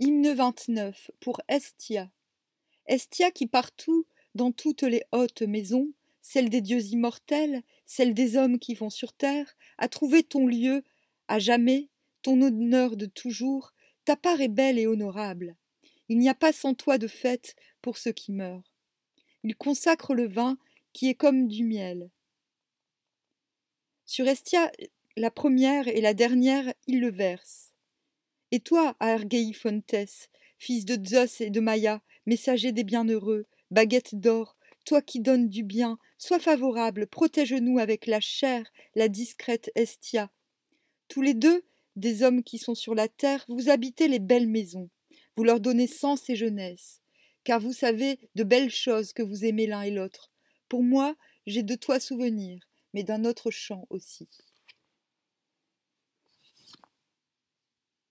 Hymne 29 pour Estia. Estia qui partout, dans toutes les hautes maisons, celle des dieux immortels, celle des hommes qui vont sur terre, a trouvé ton lieu, à jamais, ton honneur de toujours, ta part est belle et honorable. Il n'y a pas sans toi de fête pour ceux qui meurent. Il consacre le vin qui est comme du miel. Sur Estia, la première et la dernière, il le verse. Et toi, Fontes, fils de Zeus et de Maya, messager des bienheureux, baguette d'or, toi qui donnes du bien, sois favorable, protège-nous avec la chair, la discrète Estia. Tous les deux, des hommes qui sont sur la terre, vous habitez les belles maisons, vous leur donnez sens et jeunesse, car vous savez de belles choses que vous aimez l'un et l'autre. Pour moi, j'ai de toi souvenir, mais d'un autre champ aussi.